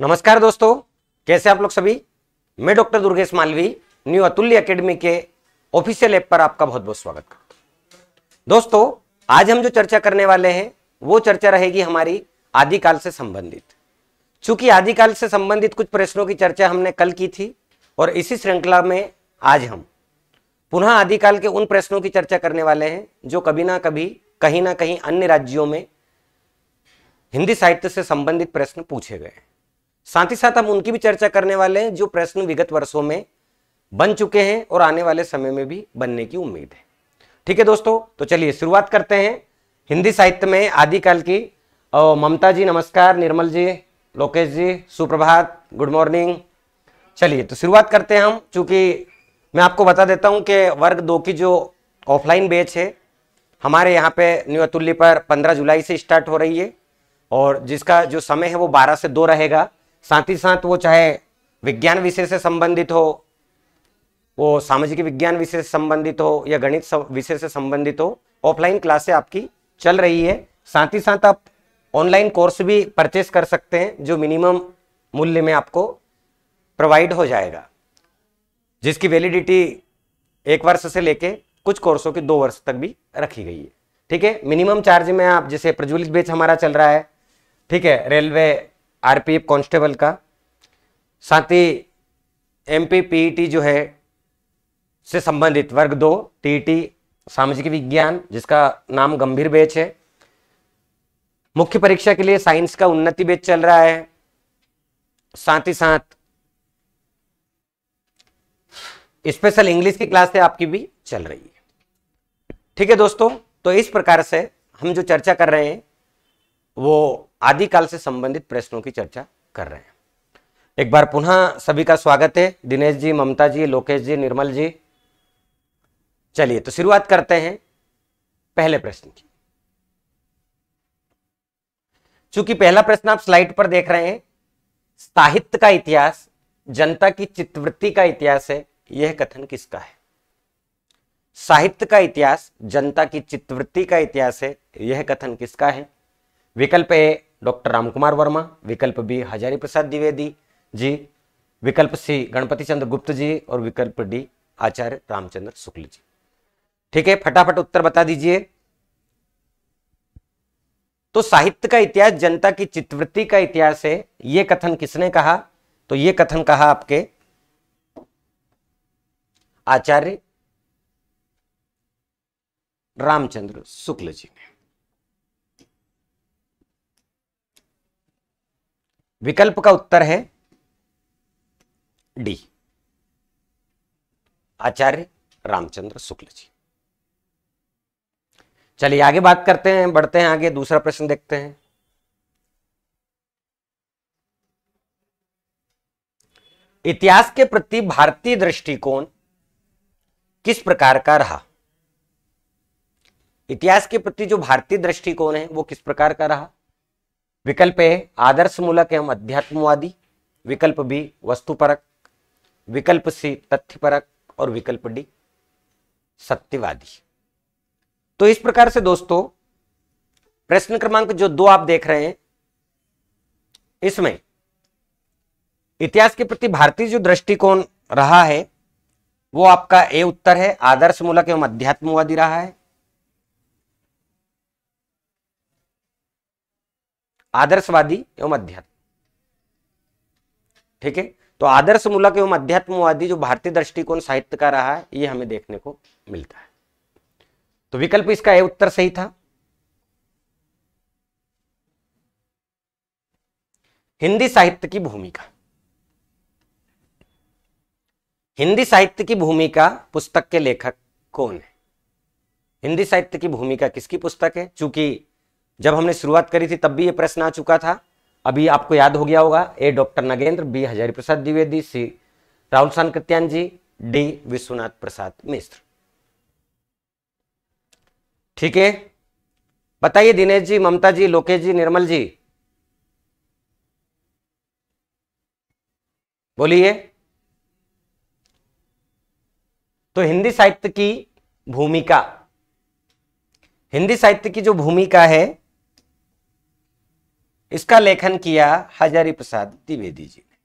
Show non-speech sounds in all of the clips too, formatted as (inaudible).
नमस्कार दोस्तों कैसे आप लोग सभी मैं doctor Durgesh Malvi new Atulya academy के ऑफिशियल ऐप पर आपका बहुत बहुत स्वागत करता हूं दोस्तों आज हम जो चर्चा करने वाले हैं वो चर्चा रहेगी हमारी आदिकाल से संबंधित चूंकि आदिकाल से संबंधित कुछ प्रश्नों की चर्चा हमने कल की थी और इसी श्रृंखला में आज हम पुनः आदिकाल के उन प्रश्नों की चर्चा करने वाले हैं जो कभी ना कभी कहीं ना कहीं अन्य राज्यों में हिंदी साहित्य से संबंधित प्रश्न पूछे गए हैं साथ ही साथ हम उनकी भी चर्चा करने वाले हैं जो प्रश्न विगत वर्षों में बन चुके हैं और आने वाले समय में भी बनने की उम्मीद है ठीक है दोस्तों तो चलिए शुरुआत करते हैं हिंदी साहित्य में आदिकाल की ममता जी नमस्कार निर्मल जी लोकेश जी सुप्रभात गुड मॉर्निंग चलिए तो शुरुआत करते हैं हम चूंकि मैं आपको बता देता हूं कि वर्ग दो की जो ऑफलाइन बैच है हमारे यहाँ पे न्यू पर 15 जुलाई से स्टार्ट हो रही है और जिसका जो समय है वो 12 से 2 रहेगा साथ ही साथ वो चाहे विज्ञान विषय से संबंधित हो वो सामाजिक विज्ञान विषय से संबंधित हो या गणित विषय से संबंधित हो ऑफलाइन क्लासे आपकी चल रही है साथ ही साथ आप ऑनलाइन कोर्स भी परचेस कर सकते हैं जो मिनिमम मूल्य में आपको प्रोवाइड हो जाएगा जिसकी वैलिडिटी एक वर्ष से लेके कुछ कोर्सों की दो वर्ष तक भी रखी गई है ठीक है मिनिमम चार्ज में आप जैसे प्रज्वलित बेच हमारा चल रहा है ठीक है रेलवे आरपीएफ कांस्टेबल का साथ ही एम पी जो है से संबंधित वर्ग दो टी सामाजिक विज्ञान जिसका नाम गंभीर बेच है मुख्य परीक्षा के लिए साइंस का उन्नति बेच चल रहा है साथ ही साथ स्पेशल इंग्लिश की क्लास है आपकी भी चल रही है ठीक है दोस्तों तो इस प्रकार से हम जो चर्चा कर रहे हैं वो आदिकाल से संबंधित प्रश्नों की चर्चा कर रहे हैं एक बार पुनः सभी का स्वागत है दिनेश जी ममता जी लोकेश जी निर्मल जी चलिए तो शुरुआत करते हैं पहले प्रश्न की चूंकि पहला प्रश्न आप स्लाइड पर देख रहे हैं साहित्य का इतिहास जनता की चित्तवृत्ति का इतिहास है यह कथन किसका है साहित्य का इतिहास जनता की चित्तवृत्ति का इतिहास है यह कथन किसका है विकल्प ए डॉक्टर रामकुमार वर्मा विकल्प बी हजारी प्रसाद द्विवेदी जी विकल्प सी गणपति चंद्र गुप्त जी और विकल्प डी आचार्य रामचंद्र शुक्ल जी ठीक है फटाफट उत्तर बता दीजिए तो साहित्य का इतिहास जनता की चित्तवृत्ति का इतिहास है यह कथन किसने कहा तो यह कथन कहा आपके आचार्य रामचंद्र शुक्ल जी ने विकल्प का उत्तर है डी आचार्य रामचंद्र शुक्ल जी चलिए आगे बात करते हैं बढ़ते हैं आगे दूसरा प्रश्न देखते हैं इतिहास के प्रति भारतीय दृष्टिकोण किस प्रकार का रहा इतिहास के प्रति जो भारतीय दृष्टिकोण है वो किस प्रकार का रहा विकल्प ए आदर्श मूलक एवं अध्यात्मवादी विकल्प बी वस्तुपरक विकल्प सी तथ्यपरक और विकल्प डी सत्यवादी तो इस प्रकार से दोस्तों प्रश्न क्रमांक जो दो आप देख रहे हैं इसमें इतिहास के प्रति भारतीय जो दृष्टिकोण रहा है वो आपका ए उत्तर है आदर्श मूलक एवं अध्यात्मवादी रहा है आदर्शवादी एवं अध्यात्म ठीक है तो आदर्श मूलक एवं अध्यात्मवादी जो भारतीय दृष्टिकोण साहित्य का रहा है ये हमें देखने को मिलता है तो विकल्प इसका ए उत्तर सही था हिंदी साहित्य की भूमिका हिंदी साहित्य की भूमिका पुस्तक के लेखक कौन है हिंदी साहित्य की भूमिका किसकी पुस्तक है चूंकि जब हमने शुरुआत करी थी तब भी ये प्रश्न आ चुका था अभी आपको याद हो गया होगा A doctor Nagendra B Hazari Prasad Dwivedi C Rahul Krityayan ji D Vishwanath Prasad Mishra ठीक है बताइए दिनेश जी ममता जी लोकेश जी निर्मल जी बोलिए तो हिंदी साहित्य की भूमिका हिंदी साहित्य की जो भूमिका है इसका लेखन किया हजारी प्रसाद द्विवेदी जी ने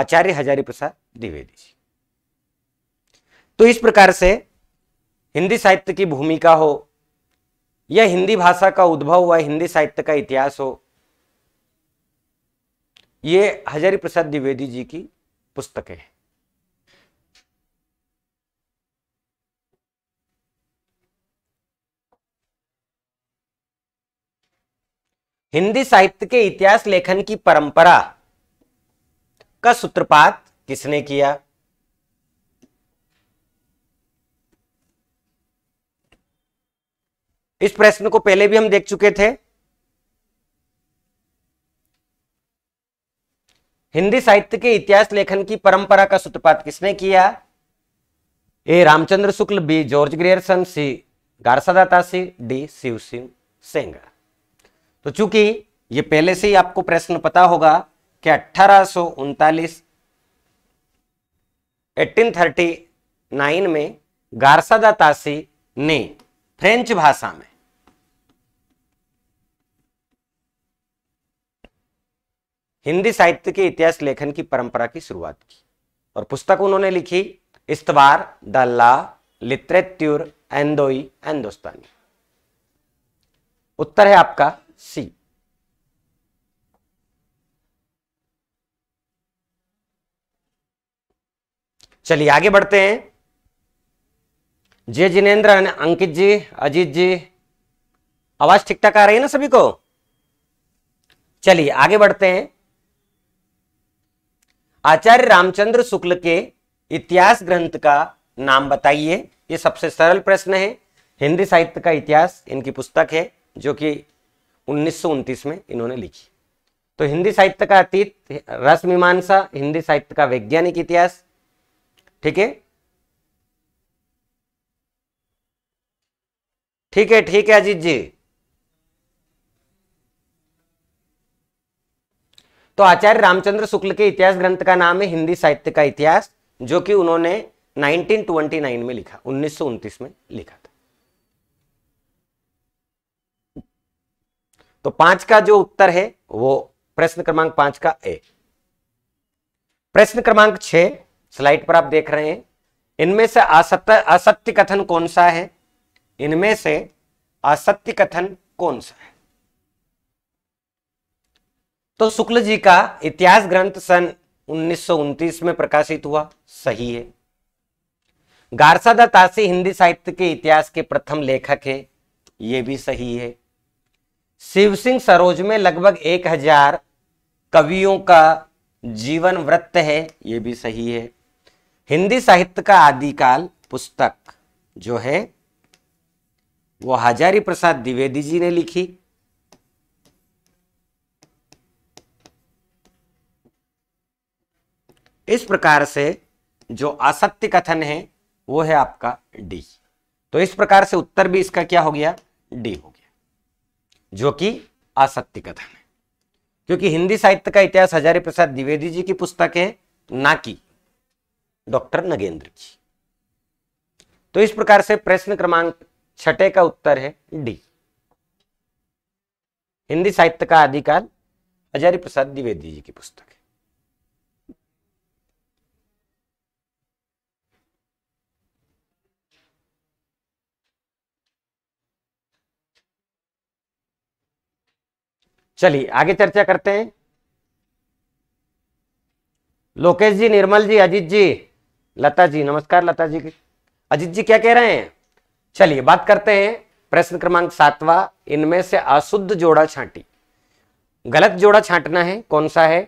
आचार्य हजारी प्रसाद द्विवेदी जी तो इस प्रकार से हिंदी साहित्य की भूमिका हो या हिंदी भाषा का उद्भव हुआ हिंदी साहित्य का इतिहास हो ये हजारी प्रसाद द्विवेदी जी की पुस्तकें हैं हिंदी साहित्य के इतिहास लेखन की परंपरा का सूत्रपात किसने किया इस प्रश्न को पहले भी हम देख चुके थे हिंदी साहित्य के इतिहास लेखन की परंपरा का सूत्रपात किसने किया A Ramchandra Shukla B George Grierson C C D Shiv Singh Sengar तो चूंकि ये पहले से ही आपको प्रश्न पता होगा कि अट्ठारह सौ में गारसादा तासी ने फ्रेंच भाषा में हिंदी साहित्य के इतिहास लेखन की परंपरा की शुरुआत की और पुस्तक उन्होंने लिखी इस्तवार द ला लित्रेत्यूर एंदोई एंदोस्तानी उत्तर है आपका C. चलिए आगे बढ़ते हैं जय जिनेन्द्र अंकित जी अजीत जी आवाज ठीक ठाक आ रही है ना सभी को चलिए आगे बढ़ते हैं आचार्य रामचंद्र शुक्ल के इतिहास ग्रंथ का नाम बताइए ये सबसे सरल प्रश्न है हिंदी साहित्य का इतिहास इनकी पुस्तक है जो कि उन्नीस में इन्होंने लिखी तो हिंदी साहित्य का अतीत रस मीमांसा हिंदी साहित्य का वैज्ञानिक इतिहास ठीक है ठीक है ठीक है अजीत जी तो आचार्य रामचंद्र शुक्ल के इतिहास ग्रंथ का नाम है हिंदी साहित्य का इतिहास जो कि उन्होंने 1929 में लिखा उन्नीस में लिखा तो पांच का जो उत्तर है वो प्रश्न क्रमांक पांच का ए प्रश्न क्रमांक छ स्लाइड पर आप देख रहे हैं इनमें से असत्य असत्य कथन कौन सा है इनमें से असत्य कथन कौन सा है तो शुक्ल जी का इतिहास ग्रंथ सन उन्नीस में प्रकाशित हुआ सही है गारसादा तासी हिंदी साहित्य के इतिहास के प्रथम लेखक है यह भी सही है शिव सिंह सरोज में लगभग एक हजार कवियों का जीवन वृत्त है ये भी सही है हिंदी साहित्य का आदिकाल पुस्तक जो है वो हजारी प्रसाद द्विवेदी जी ने लिखी इस प्रकार से जो असत्य कथन है वो है आपका डी तो इस प्रकार से उत्तर भी इसका क्या हो गया डी हो गया जो कि असत्य कथन है क्योंकि हिंदी साहित्य का इतिहास हजारी प्रसाद द्विवेदी जी की पुस्तक है ना कि डॉक्टर नगेंद्र जी तो इस प्रकार से प्रश्न क्रमांक छठे का उत्तर है डी हिंदी साहित्य का आदिकाल हजारी प्रसाद द्विवेदी जी की पुस्तक चलिए आगे चर्चा करते हैं लोकेश जी निर्मल जी अजीत जी लता जी नमस्कार लता जी अजीत जी क्या कह रहे हैं चलिए बात करते हैं प्रश्न क्रमांक सातवा इनमें से अशुद्ध जोड़ा छांटी गलत जोड़ा छांटना है कौन सा है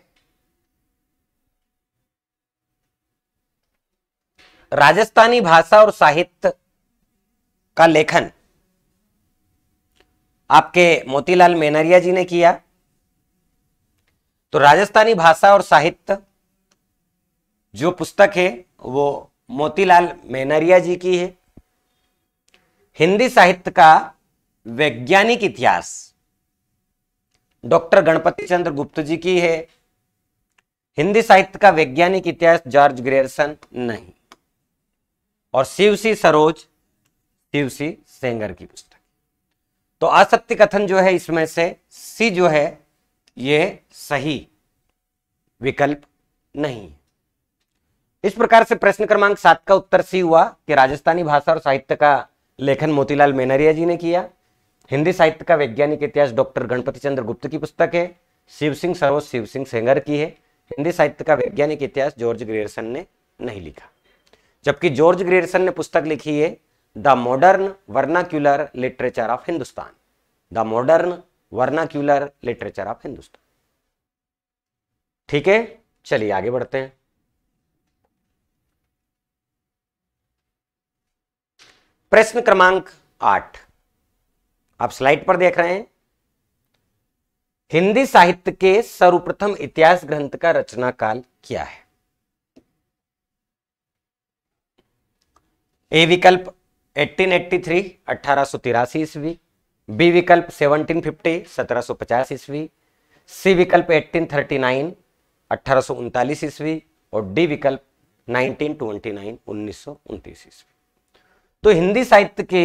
राजस्थानी भाषा और साहित्य का लेखन आपके मोतीलाल मेनरिया जी ने किया तो राजस्थानी भाषा और साहित्य जो पुस्तक है वो मोतीलाल मेनरिया जी की है हिंदी साहित्य का वैज्ञानिक इतिहास डॉक्टर गणपति चंद्र गुप्त जी की है हिंदी साहित्य का वैज्ञानिक इतिहास जॉर्ज ग्रेरसन नहीं और शिवसी सरोज शिवसी सेंगर की पुस्तक तो असत्य कथन जो है इसमें से सी जो है ये सही विकल्प नहीं इस प्रकार से प्रश्न क्रमांक सात का उत्तर सी हुआ कि राजस्थानी भाषा और साहित्य का लेखन मोतीलाल मेनरिया जी ने किया हिंदी साहित्य का वैज्ञानिक इतिहास डॉक्टर गणपति चंद्र गुप्त की पुस्तक है शिव सिंह सरोज शिव सिंह सेंगर की है हिंदी साहित्य का वैज्ञानिक इतिहास जॉर्ज ग्रेरसन ने नहीं लिखा जबकि जॉर्ज ग्रेरसन ने पुस्तक लिखी है the Modern Vernacular Literature of Hindustan the Modern Vernacular Literature of Hindustan ठीक है चलिए आगे बढ़ते हैं प्रश्न क्रमांक आठ आप स्लाइड पर देख रहे हैं हिंदी साहित्य के सर्वप्रथम इतिहास ग्रंथ का रचना काल क्या है ए विकल्प एट्टीन एट्टी 1883 1883 ईस्वी बी विकल्प 1750 पचास ईस्वी सी विकल्प 1839 उनतालीस ईस्वी और डी विकल्प 1929 उनतीस ईस्वी तो हिंदी साहित्य के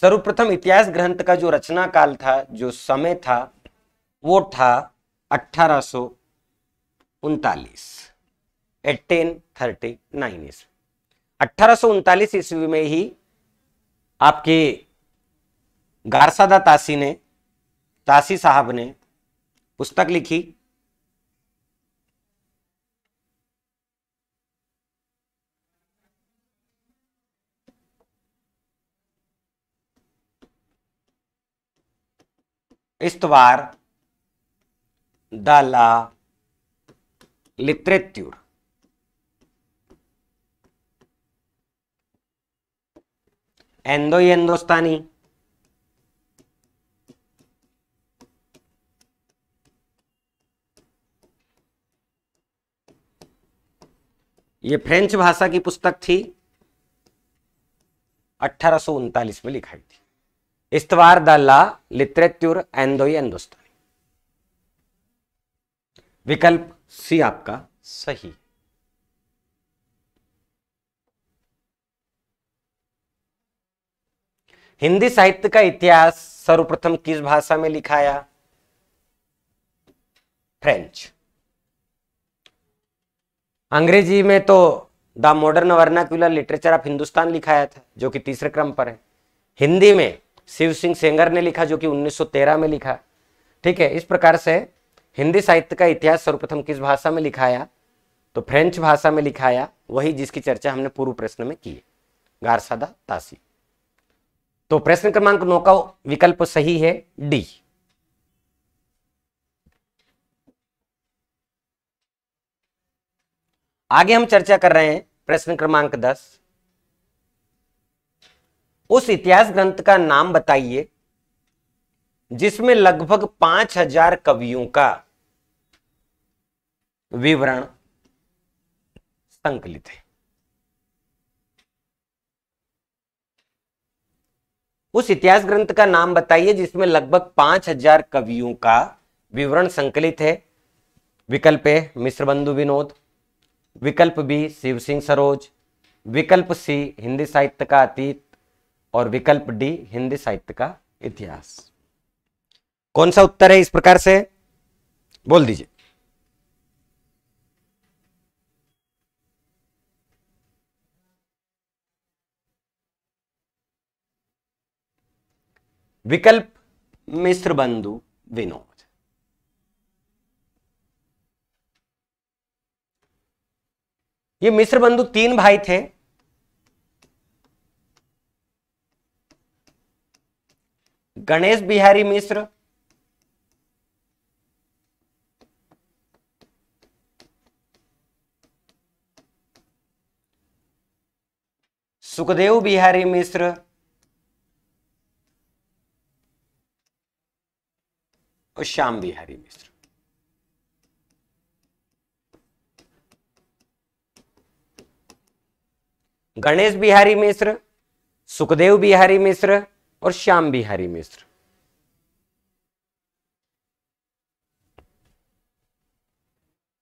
सर्वप्रथम इतिहास ग्रंथ का जो रचना काल था जो समय था वो था अठारह सो उनतालीस एटीन थर्टी नाइन ईस्वी अट्ठारह ईस्वी में ही आपके गारसादा तासी ने तासी साहब ने पुस्तक लिखी इस्तवार द ला लित्रेत्यूर एंदो ही हिंदुस्तानी ये फ्रेंच भाषा की पुस्तक थी अठारह में लिखाई थी इस्तवार द ला लिटरेचर एंदोई हिंदुस्तानी विकल्प सी आपका सही हिंदी साहित्य का इतिहास सर्वप्रथम किस भाषा में लिखाया फ्रेंच अंग्रेजी में तो the Modern Vernacular Literature of Hindustan लिखाया था जो कि तीसरे क्रम पर है हिंदी में शिव सिंह सेंगर ने लिखा जो कि 1913 में लिखा ठीक है इस प्रकार से हिंदी साहित्य का इतिहास सर्वप्रथम किस भाषा में लिखाया तो फ्रेंच भाषा में लिखाया वही जिसकी चर्चा हमने पूर्व प्रश्न में की है गारसादा तासी तो प्रश्न क्रमांक नौ का विकल्प सही है डी आगे हम चर्चा कर रहे हैं प्रश्न क्रमांक दस उस इतिहास ग्रंथ का नाम बताइए जिसमें लगभग पांच हजार कवियों का विवरण संकलित है उस इतिहास ग्रंथ का नाम बताइए जिसमें लगभग पांच हजार कवियों का विवरण संकलित है विकल्प ए मिश्र बंधु विनोद विकल्प बी शिव सिंह सरोज विकल्प सी हिंदी साहित्य का अतीत और विकल्प डी हिंदी साहित्य का इतिहास कौन सा उत्तर है इस प्रकार से बोल दीजिए विकल्प मिश्र बंधु विनोद ये मिश्र बंधु तीन भाई थे गणेश बिहारी मिश्र सुखदेव बिहारी मिश्र और श्याम बिहारी मिश्र गणेश बिहारी मिश्र सुखदेव बिहारी मिश्र और श्याम बिहारी मिश्र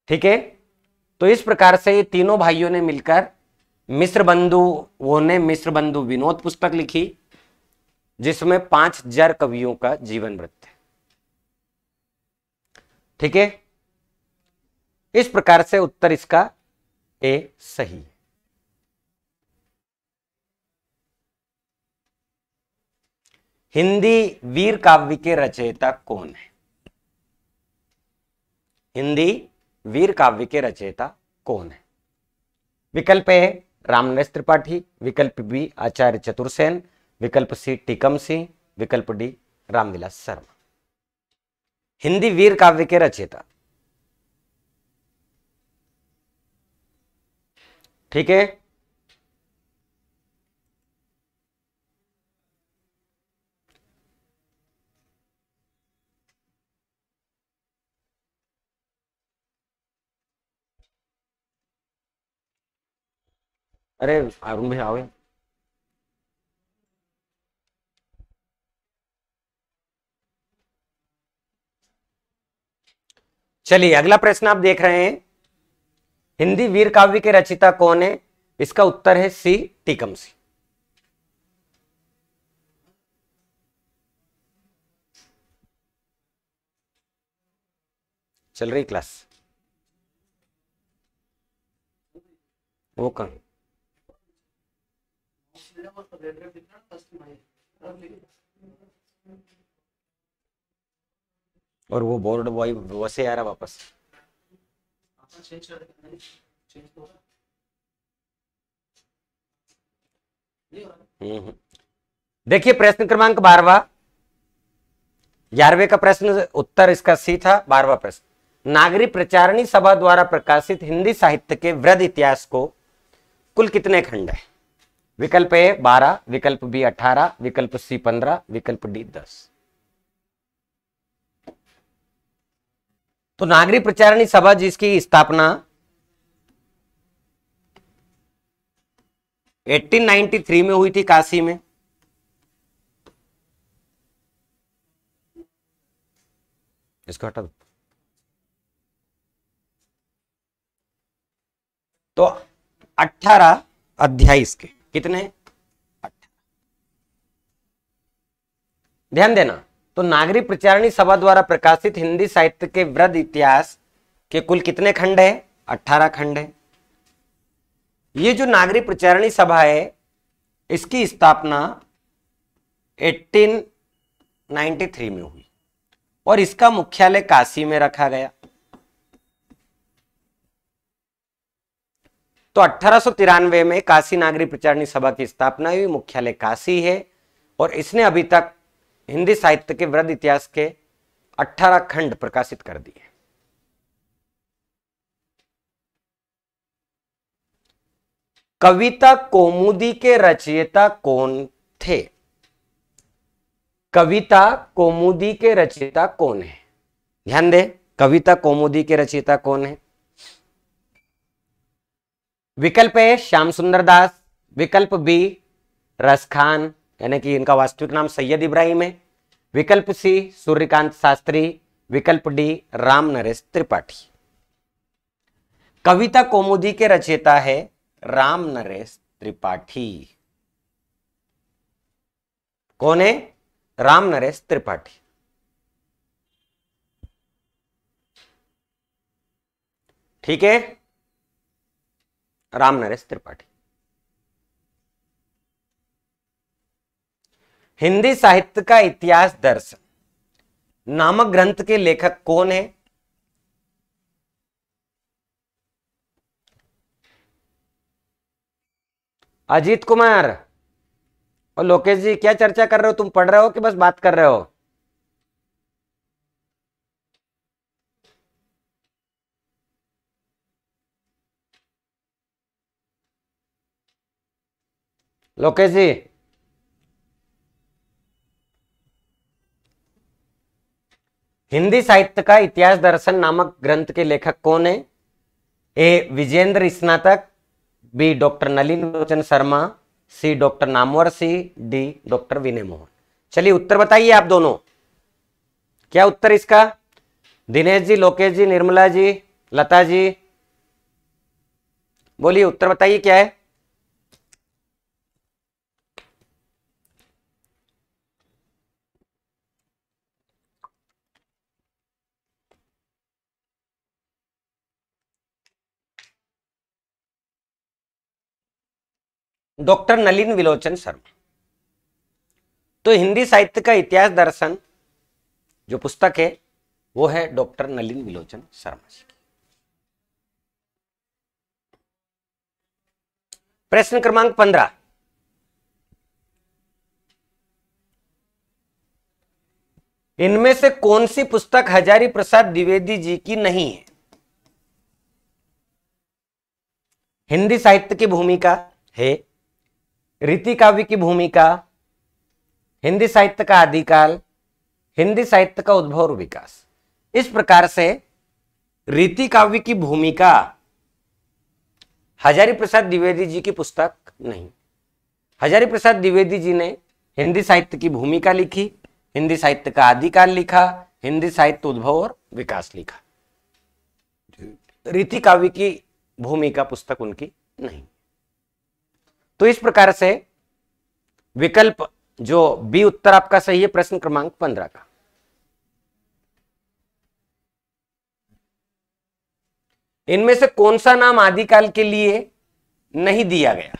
ठीक है तो इस प्रकार से तीनों भाइयों ने मिलकर मिश्र बंधु वो ने मिश्र बंधु विनोद पुस्तक लिखी जिसमें पांच जर कवियों का जीवन वृत्त है ठीक है इस प्रकार से उत्तर इसका ए सही है हिंदी वीर काव्य के रचयिता कौन है हिंदी वीर काव्य के रचयिता कौन है विकल्प ए रामनेश त्रिपाठी विकल्प बी आचार्य चतुर्सेन विकल्प सी टीकम सिंह विकल्प डी रामविलास शर्मा हिंदी वीर काव्य के रचयिता ठीक है अरे अरुण भाई आओ चलिए अगला प्रश्न आप देख रहे हैं हिंदी वीर काव्य के रचिता कौन है इसका उत्तर है सी टीकम सिंह चल रही क्लास वो कौन और वो बोर्ड बॉय वैसे आ रहा वापस हम्म, हम्म। देखिए प्रश्न क्रमांक बारवा ग्यारहवे का प्रश्न उत्तर इसका सी था बारवा प्रश्न नागरी प्रचारणी सभा द्वारा प्रकाशित हिंदी साहित्य के वृद्ध इतिहास को कुल कितने खंड है विकल्प ए बारह विकल्प बी अठारह विकल्प सी पंद्रह विकल्प डी दस तो नागरी प्रचारणी सभा जिसकी स्थापना 1893 में हुई थी काशी में इसको हटा दो तो 18 अध्याय इसके कितने ध्यान देना तो नागरी प्रचारणी सभा द्वारा प्रकाशित हिंदी साहित्य के वृद्ध इतिहास के कुल कितने खंड है अट्ठारह खंड है ये जो नागरी प्रचारणी सभा है इसकी स्थापना 1893 में हुई और इसका मुख्यालय काशी में रखा गया तो अठारह में काशी नागरी प्रचारणी सभा की स्थापना हुई मुख्यालय काशी है और इसने अभी तक हिंदी साहित्य के वृद्ध इतिहास के 18 खंड प्रकाशित कर दिए कविता कोमुदी के रचयिता कौन थे कविता कोमुदी के रचयिता कौन है ध्यान दे कविता कोमुदी के रचयिता कौन है विकल्प ए श्याम सुंदर दास विकल्प बी रसखान यानी कि इनका वास्तविक नाम सैयद इब्राहिम है विकल्प सी सूर्यकांत शास्त्री विकल्प डी राम नरेश त्रिपाठी कविता कोमुदी के रचेता है राम नरेश त्रिपाठी कौन है राम नरेश त्रिपाठी ठीक है राम नरेश त्रिपाठी हिंदी साहित्य का इतिहास दर्शन नामक ग्रंथ के लेखक कौन है अजीत कुमार और लोकेश जी क्या चर्चा कर रहे हो तुम पढ़ रहे हो कि बस बात कर रहे हो लोकेश जी हिंदी साहित्य का इतिहास दर्शन नामक ग्रंथ के लेखक कौन है A Vijendra Snatak B doctor Nalin Lochan Sharma C doctor Namvar C D doctor Vinay Mohan चलिए उत्तर बताइए आप दोनों क्या उत्तर इसका दिनेश जी लोकेश जी निर्मला जी लता जी बोलिए उत्तर बताइए क्या है डॉक्टर नलिन विलोचन शर्मा तो हिंदी साहित्य का इतिहास दर्शन जो पुस्तक है वो है डॉक्टर नलिन विलोचन शर्मा जी प्रश्न क्रमांक पंद्रह इनमें से कौन सी पुस्तक हजारी प्रसाद द्विवेदी जी की नहीं है हिंदी साहित्य की भूमिका है रीति काव्य की भूमिका हिंदी साहित्य का आदिकाल हिंदी साहित्य का उद्भव और विकास इस प्रकार से रीति काव्य की भूमिका हजारी प्रसाद द्विवेदी जी की पुस्तक नहीं हजारी प्रसाद द्विवेदी जी ने हिंदी साहित्य की भूमिका लिखी हिंदी साहित्य का आदिकाल लिखा हिंदी साहित्य उद्भव और विकास लिखा रीति काव्य की भूमिका पुस्तक उनकी नहीं तो इस प्रकार से विकल्प जो बी उत्तर आपका सही है प्रश्न क्रमांक पंद्रह का इनमें से कौन सा नाम आदिकाल के लिए नहीं दिया गया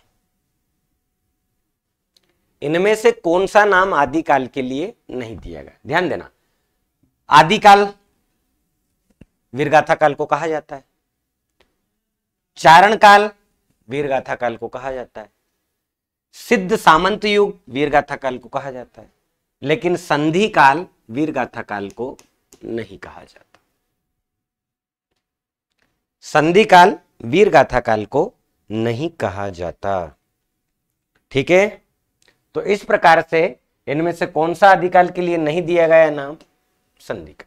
इनमें से कौन सा नाम आदिकाल के लिए नहीं दिया गया ध्यान देना आदिकाल वीरगाथा काल को कहा जाता है चारण काल वीरगाथा काल को कहा जाता है सिद्ध सामंत युग वीरगाथा काल को कहा जाता है लेकिन संधि काल वीरगाथा काल को नहीं कहा जाता संधि काल वीरगाथा काल को नहीं कहा जाता ठीक है तो इस प्रकार से इनमें से कौन सा अधिकाल के लिए नहीं दिया गया नाम संधि काल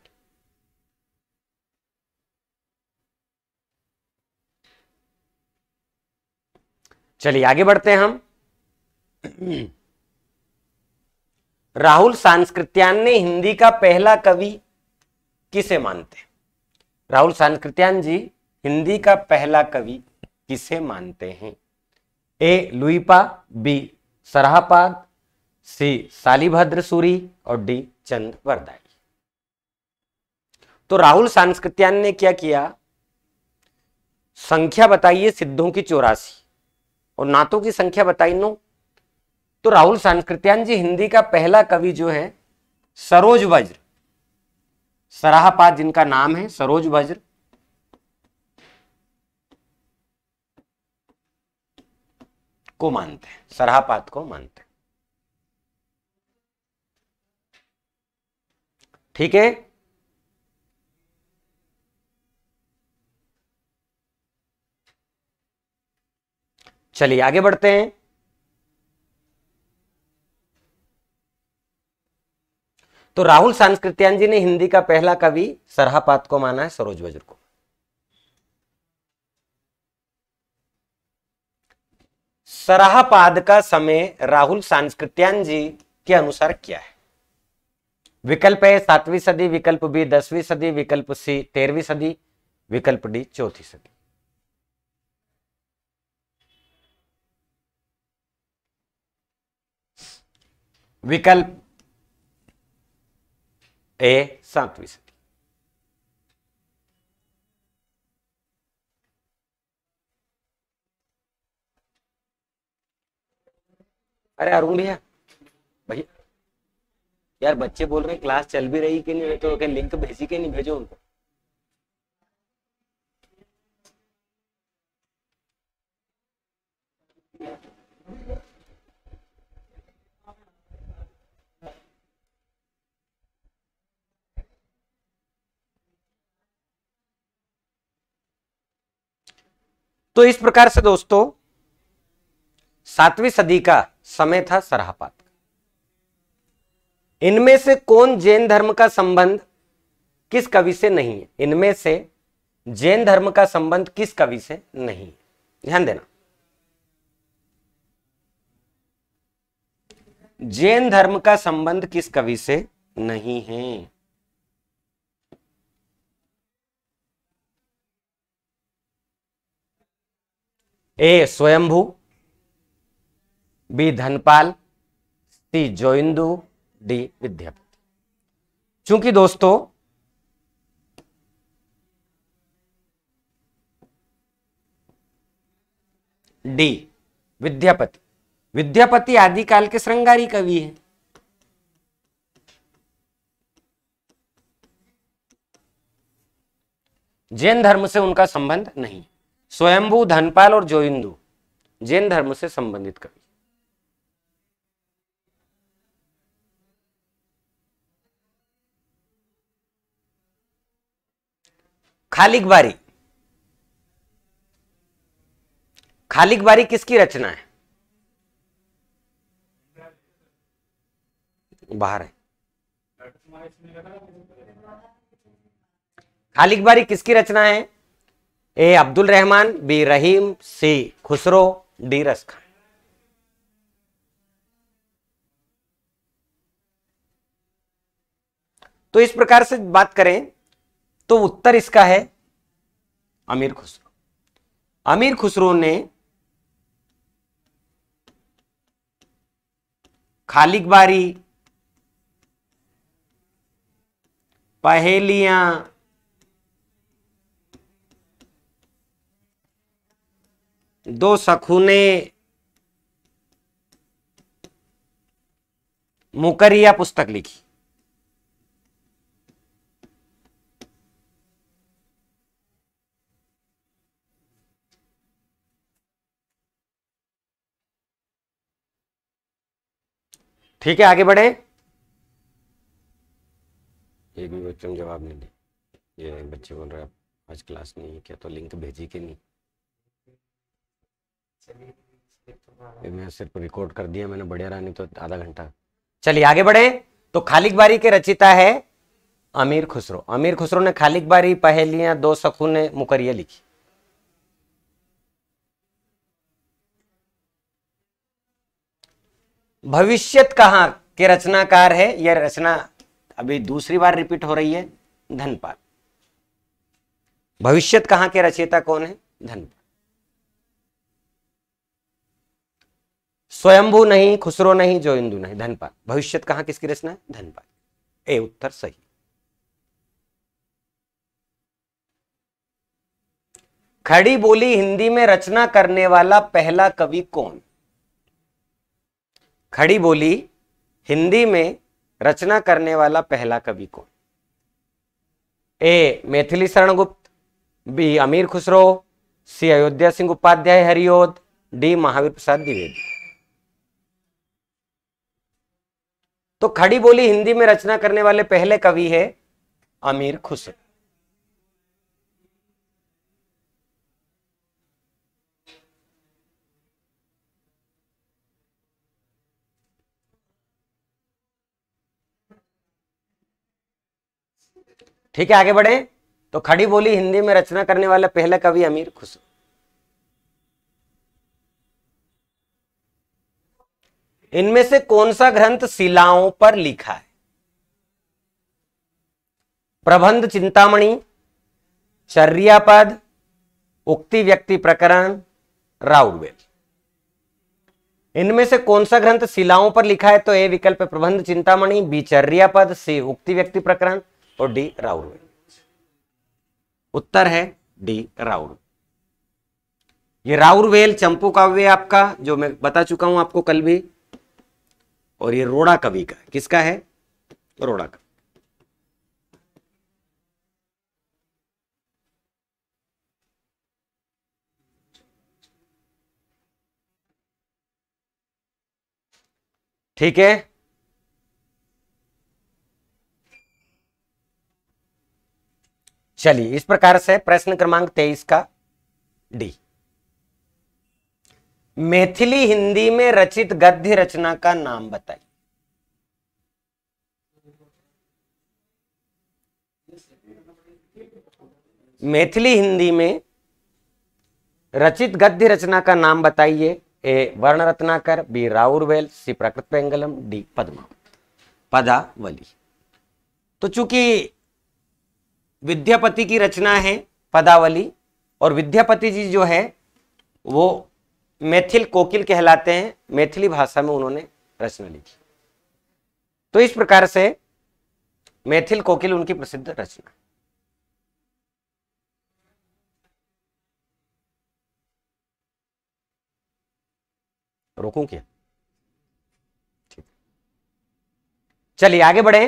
चलिए आगे बढ़ते हैं हम (clears throat) राहुल सांस्कृत्यान ने हिंदी का पहला कवि किसे मानते हैं राहुल सांस्कृत्यान जी हिंदी का पहला कवि किसे मानते हैं ए लुईपा बी सराहपाद सी सालीभद्र सूरी और डी चंद वरदाई तो राहुल सांस्कृत्यान ने क्या किया संख्या बताइए सिद्धों की चौरासी और नातों की संख्या बताई नो तो राहुल सांकृत्यान जी हिंदी का पहला कवि जो है सरोज वज्र सराहपात जिनका नाम है सरोज वज्र को मानते हैं सराहपात को मानते हैं ठीक है चलिए आगे बढ़ते हैं तो राहुल सांस्कृत्यान जी ने हिंदी का पहला कवि सरहापात को माना है सरोज वज्र को सराहपाद का समय राहुल सांस्कृत्यान जी के अनुसार क्या है विकल्प है सातवीं सदी विकल्प बी दसवीं सदी विकल्प सी तेरहवीं सदी विकल्प डी चौथी सदी विकल्प ए e, સાતમી अरे अरुण भैया भैया यार बच्चे बोल रहे क्लास चल भी रही कि नहीं तो लिंक भेजी के नहीं भेजो उनको तो इस प्रकार से दोस्तों सातवीं सदी का समय था सराहपात इनमें से कौन जैन धर्म का संबंध किस कवि से नहीं है इनमें से जैन धर्म का संबंध किस कवि से नहीं है ध्यान देना जैन धर्म का संबंध किस कवि से नहीं है A Swayambhu B Dhanpal C Joindu D Vidyapati चूंकि दोस्तों डी विद्यापति विद्यापति आदिकाल के श्रृंगारी कवि है जैन धर्म से उनका संबंध नहीं स्वयंभू धनपाल और जोइंदु जैन धर्म से संबंधित कवि खालिक बारी खालिक बारी किसकी रचना है बाहर है खालिक बारी किसकी रचना है A Abdul Rahman B Rahim C Khusro D Ras Khan तो इस प्रकार से बात करें तो उत्तर इसका है अमीर खुसरो अमीर खुसरो ने खालिक बारी पहेलियां दो सखुने मुकरिया पुस्तक लिखी ठीक है आगे बढ़े एक भी बच्चों जवाब नहीं दे ये बच्चे बोल रहे आज क्लास नहीं है क्या तो लिंक भेजी कि नहीं मैं सिर्फ रिकॉर्ड कर दिया मैंने बढ़िया रानी तो आधा घंटा चलिए आगे बढ़े तो खालिक बारी के रचिता है अमीर खुसरो अमीर खुसरो ने खालिक बारी पहेलियां दो सखू ने मुकरिया लिखी भविष्यत कहा के रचनाकार है यह रचना अभी दूसरी बार रिपीट हो रही है धनपाल भविष्यत कहाँ के रचयिता कौन है धनपाल स्वयंभू नहीं खुसरो नहीं जो इंदु नहीं धनपाल भविष्य कहां किसकी रचना है धनपाल ए उत्तर सही खड़ी बोली हिंदी में रचना करने वाला पहला कवि कौन खड़ी बोली हिंदी में रचना करने वाला पहला कवि कौन ए Maithili Sharangupta B Amir Khusro C Ayodhya Singh Upadhyay Hariaudh D Mahavir Prasad Dwivedi तो खड़ी बोली हिंदी में रचना करने वाले पहले कवि है आमिर खुसरो ठीक है आगे बढ़े तो खड़ी बोली हिंदी में रचना करने वाला पहला कवि अमीर खुसरो इनमें से कौन सा ग्रंथ शिलाओं पर लिखा है प्रबंध चिंतामणि चर्यापद उक्ति व्यक्ति प्रकरण राउडवेल इनमें से कौन सा ग्रंथ शिलाओं पर लिखा है तो ए विकल्प प्रबंध चिंतामणि बी चर्यापद सी उक्ति व्यक्ति प्रकरण और डी राउडवेल उत्तर है डी राउर ये राउरवेल चंपू काव्य आपका जो मैं बता चुका हूं आपको कल भी और ये रोड़ा कवि का किसका है रोड़ा का ठीक है चलिए इस प्रकार से प्रश्न क्रमांक तेईस का डी मैथिली हिंदी में रचित गद्य रचना का नाम बताइए मैथिली हिंदी में रचित गद्य रचना का नाम बताइए ए वर्ण रत्नाकर बी राउरवेल सी प्रकृत पेंगलम डी पद्मा पदावली तो चूंकि विद्यापति की रचना है पदावली और विद्यापति जी जो है वो मैथिल कोकिल कहलाते हैं मैथिली भाषा में उन्होंने रचना लिखी तो इस प्रकार से मैथिल कोकिल उनकी प्रसिद्ध रचना रोकूं क्या ठीक चलिए आगे बढ़े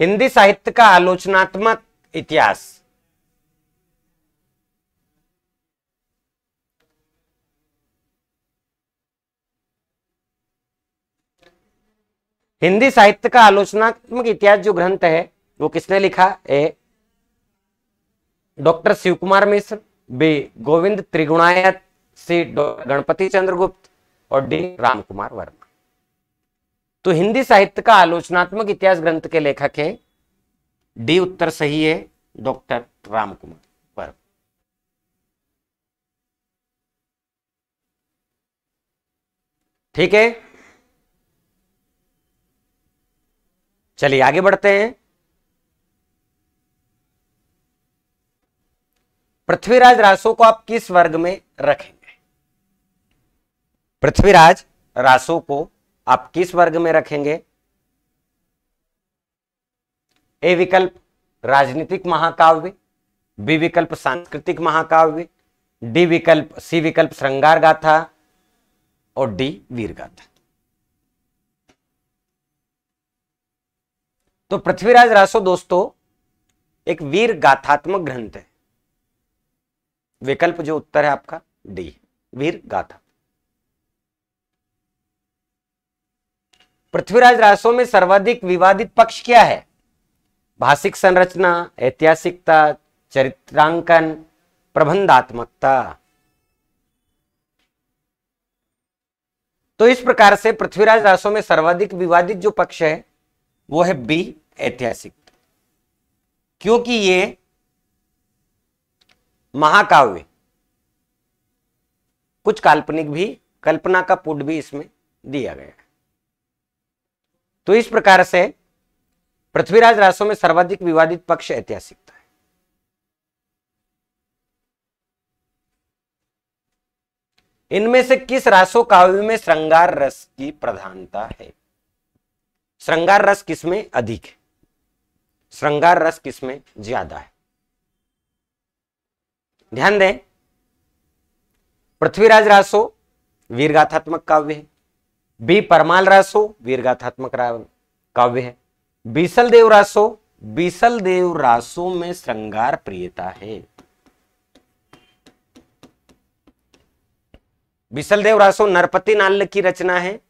हिंदी साहित्य का आलोचनात्मक इतिहास हिंदी साहित्य का आलोचनात्मक इतिहास जो ग्रंथ है वो किसने लिखा A doctor Shiv Kumar Mishra B Govind Trigunayat C Ganpati Chandragupta और डी राम कुमार वर्मा तो हिंदी साहित्य का आलोचनात्मक इतिहास ग्रंथ के लेखक है डी उत्तर सही है डॉक्टर राम कुमार वर्मा ठीक है चलिए आगे बढ़ते हैं पृथ्वीराज रासो को आप किस वर्ग में रखेंगे पृथ्वीराज रासो को आप किस वर्ग में रखेंगे ए विकल्प राजनीतिक महाकाव्य बी विकल्प सांस्कृतिक महाकाव्य डी विकल्प सी विकल्प श्रृंगार गाथा और डी वीर गाथा तो पृथ्वीराज रासो दोस्तों एक वीर गाथात्मक ग्रंथ है विकल्प जो उत्तर है आपका डी वीर गाथा पृथ्वीराज रासो में सर्वाधिक विवादित पक्ष क्या है भाषिक संरचना ऐतिहासिकता चरित्रांकन प्रबंधात्मकता तो इस प्रकार से पृथ्वीराज रासो में सर्वाधिक विवादित जो पक्ष है वो है बी ऐतिहासिक क्योंकि ये महाकाव्य कुछ काल्पनिक भी कल्पना का पुट भी इसमें दिया गया है तो इस प्रकार से पृथ्वीराज रासो में सर्वाधिक विवादित पक्ष ऐतिहासिक है इनमें से किस रासो काव्य में श्रृंगार रस की प्रधानता है श्रृंगार रस किसमें अधिक है श्रृंगार रस किसमें ज्यादा है ध्यान दें पृथ्वीराज रासो वीरगाथात्मक काव्य है बी परमाल रासो वीरगाथात्मक काव्य है बीसल देव रासो बीसल देव रासो में श्रृंगार प्रियता है बीसल देव रासो नरपति नाल की रचना है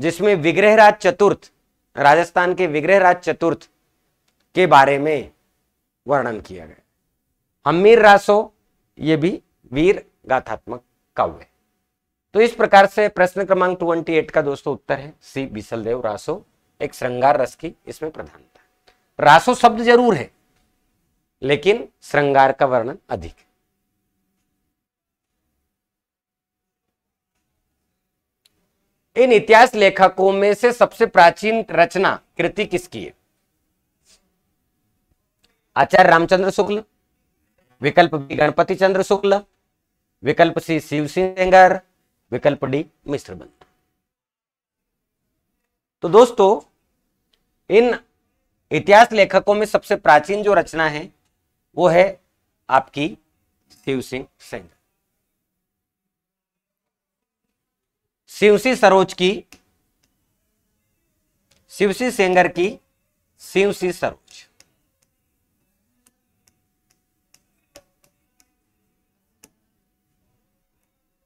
जिसमें विग्रहराज चतुर्थ राजस्थान के विग्रहराज चतुर्थ के बारे में वर्णन किया गया हमीर रासो ये भी वीर गाथात्मक काव्य है तो इस प्रकार से प्रश्न क्रमांक 28 का दोस्तों उत्तर है सी बिसलदेव रासो एक श्रृंगार रस की इसमें प्रधानता रासो शब्द जरूर है लेकिन श्रृंगार का वर्णन अधिक है इन इतिहास लेखकों में से सबसे प्राचीन रचना कृति किसकी है आचार्य रामचंद्र शुक्ल विकल्प बी गणपति चंद्र शुक्ल विकल्प सी शिव सिंह विकल्प डी मिश्र बंधु तो दोस्तों इन इतिहास लेखकों में सबसे प्राचीन जो रचना है वो है आपकी शिव सिंह सेंगर शिवसी सरोज की शिवसी सेंगर की शिवसी सरोज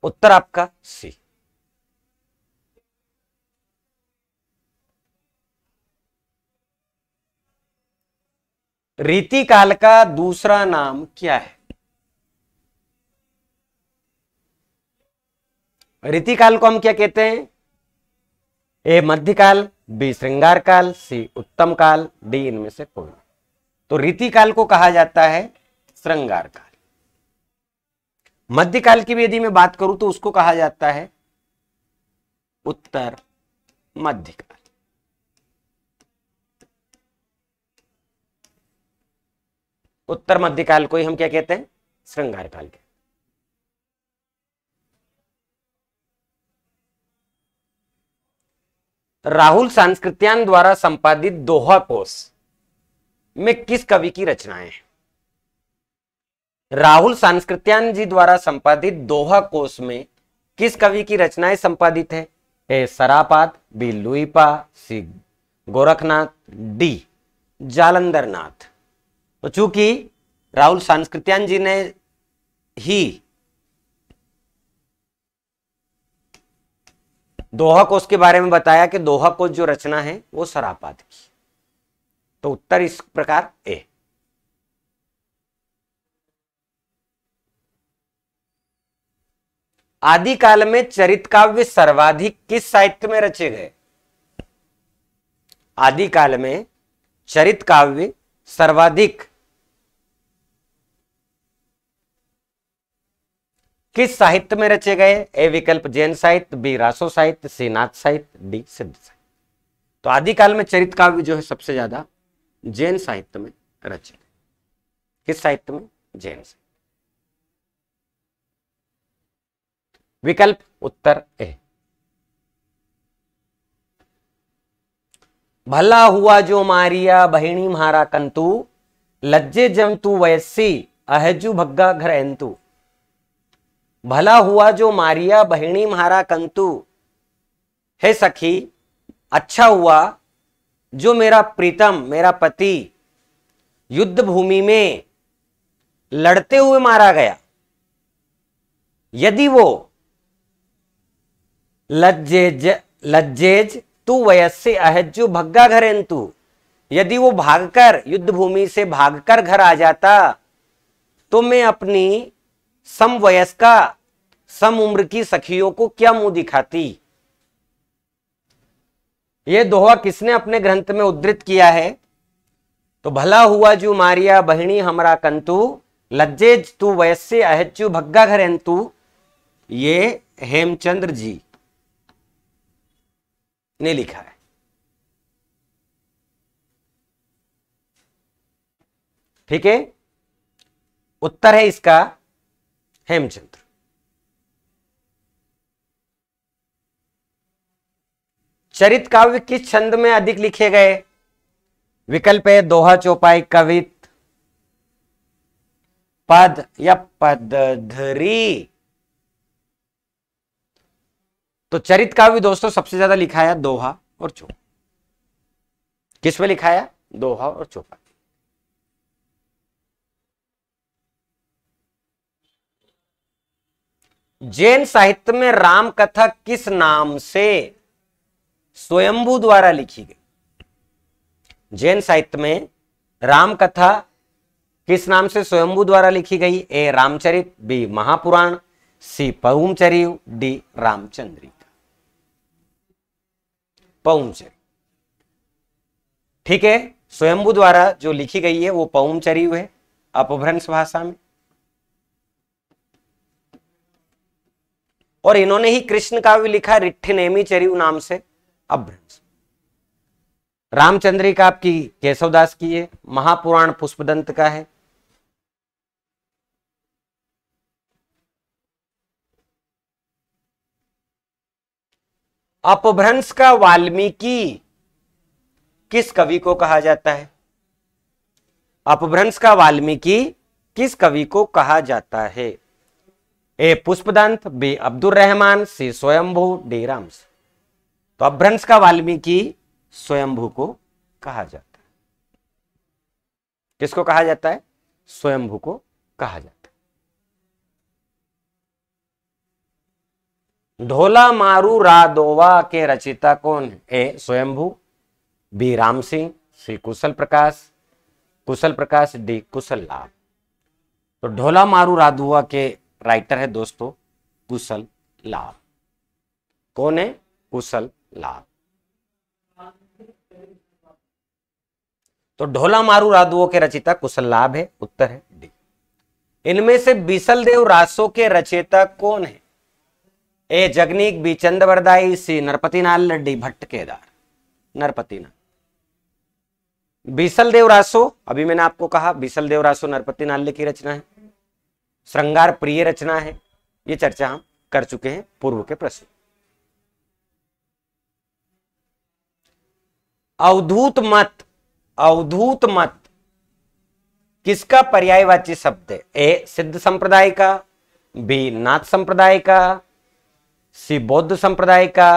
उत्तर आपका सी रीति काल का दूसरा नाम क्या है रीति काल को हम क्या कहते हैं ए मध्यकाल बी श्रृंगार काल सी उत्तम काल डी इनमें से कोई तो रीति काल को कहा जाता है श्रृंगार काल मध्यकाल की भी यदि मैं बात करूं तो उसको कहा जाता है उत्तर मध्यकाल उत्तर मध्यकाल को ही हम क्या कहते हैं श्रृंगार काल के राहुल सांस्कृत्यान द्वारा संपादित दोहा कोष में किस कवि की रचनाएं हैं राहुल सांस्कृत्यान जी द्वारा संपादित दोहा कोश में किस कवि की रचनाएं संपादित है A Sarapat B Luipa C Gorakhnath D Jalandhar Nath तो चूंकि राहुल सांस्कृत्यान जी ने ही दोहा कोश के बारे में बताया कि दोहा कोश जो रचना है वो सरापात की तो उत्तर इस प्रकार ए आदि काल में चरित काव्य सर्वाधिक किस साहित्य में रचे गए आदि काल में चरित काव्य सर्वाधिक किस साहित्य में रचे गए ए विकल्प जैन साहित्य बी रासो साहित्य सी नाथ साहित्य डी सिद्ध साहित्य तो आदिकाल में चरित काव्य जो है सबसे ज्यादा जैन साहित्य में रचे गए किस साहित्य में जैन साहित्य विकल्प उत्तर ए भला हुआ जो मारिया बहिणी मारा कंतु लज्जे जम तू वयस्सी अहजू भग्गा एंतु भला हुआ जो मारिया बहिणी मारा कंतु हे सखी अच्छा हुआ जो मेरा प्रीतम मेरा पति युद्ध भूमि में लड़ते हुए मारा गया यदि वो लज्जेज लज्जेज तू वयस्य अहज्जु भग्गा घरेन्तु यदि वो भागकर युद्ध भूमि से भागकर घर आ जाता तो मैं अपनी सम वयस्का सम उम्र की सखियों को क्या मुंह दिखाती ये दोहा किसने अपने ग्रंथ में उद्धृत किया है तो भला हुआ जो मारिया बहिणी हमरा कंतु लज्जेज तू वयस्य अहच्यु भग्गा घरेन्तु ये हेमचंद्र जी ने लिखा है ठीक है उत्तर है इसका हेमचंद्र चरित काव्य किस छंद में अधिक लिखे गए विकल्प है दोहा चौपाई कवित पद या पदधरी तो चरित काव्य दोस्तों सबसे ज्यादा लिखाया दोहा और चौपा किसमें लिखाया दोहा और चौपा जैन साहित्य में राम कथा किस नाम से स्वयंभू द्वारा लिखी गई जैन साहित्य में राम कथा किस नाम से स्वयंभू द्वारा लिखी गई A Ramcharit B Mahapuran C Pahumchari D Ramchandri Paumchari ठीक है स्वयंभू द्वारा जो लिखी गई है वो पौमचरी है अपभ्रंश भाषा में और इन्होंने ही कृष्ण का भी लिखा रिठिनेमी चरियु नाम से अभ्रंश रामचंद्री का आपकी केशवदास की है महापुराण पुष्पदंत का है अपभ्रंश का वाल्मीकि किस कवि को कहा जाता है अपभ्रंश का वाल्मीकि किस कवि को कहा जाता है A Pushpadant B Abdul Rahman C Swayambhu D Ram तो अपभ्रंश का वाल्मीकि स्वयंभू को कहा जाता है किसको कहा जाता है स्वयंभू को कहा जाता है धोला मारू रादोवा के रचिता कौन है A Swayambhu B Ram Singh C Kushal Prakash Kushal Prakash D Kushal Labh तो ढोला मारू राधुआ के राइटर है दोस्तों कुशल लाभ कौन है कुशल लाभ तो ढोला मारू रादुओं के रचिता कुशल लाभ है उत्तर है डी इनमें से बिसल देव रासो के रचेता कौन है ए जगनीक बी चंदवरदाई सी नाल लड्डी भट्ट केदार नरपतिना बीसल देव रासो अभी मैंने आपको कहा बीसल देव रासो नरपति नाल्य की रचना है श्रृंगार प्रिय रचना है ये चर्चा हम कर चुके हैं पूर्व के प्रश्न अवधूत मत अवधूत मत किसका पर्यायवाची शब्द है ए सिद्ध संप्रदाय का बी नाथ संप्रदाय का सी बौद्ध संप्रदाय का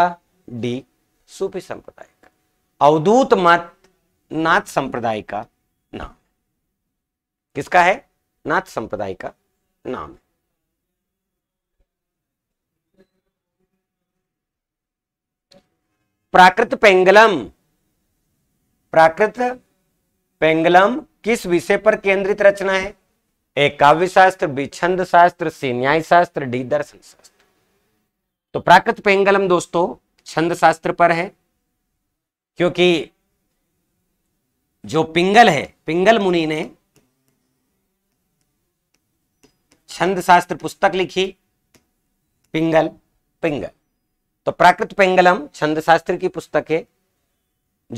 डी सूफी संप्रदाय का अवधूत मत नाथ संप्रदाय का नाम किसका है नाथ संप्रदाय का नाम प्राकृत पेंगलम प्राकृत पेंगलम किस विषय पर केंद्रित रचना है एक काव्य शास्त्र बिछंद शास्त्र सी न्याय शास्त्र डी दर्शन शास्त्र तो प्राकृत पेंगलम दोस्तों छंद शास्त्र पर है क्योंकि जो पिंगल है पिंगल मुनि ने छंद शास्त्र पुस्तक लिखी पिंगल पिंगल तो प्राकृत पेंगलम छंद शास्त्र की पुस्तक है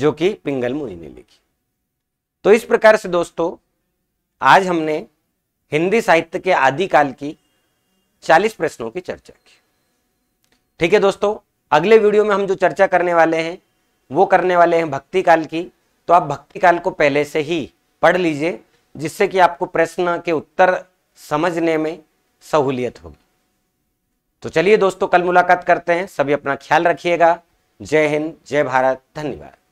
जो कि पिंगल मुनि ने लिखी तो इस प्रकार से दोस्तों आज हमने हिंदी साहित्य के आदिकाल की 40 प्रश्नों की चर्चा की ठीक है दोस्तों अगले वीडियो में हम जो चर्चा करने वाले हैं वो करने वाले हैं भक्ति काल की तो आप भक्ति काल को पहले से ही पढ़ लीजिए जिससे कि आपको प्रश्न के उत्तर समझने में सहूलियत होगी तो चलिए दोस्तों कल मुलाकात करते हैं सभी अपना ख्याल रखिएगा जय हिंद जय भारत धन्यवाद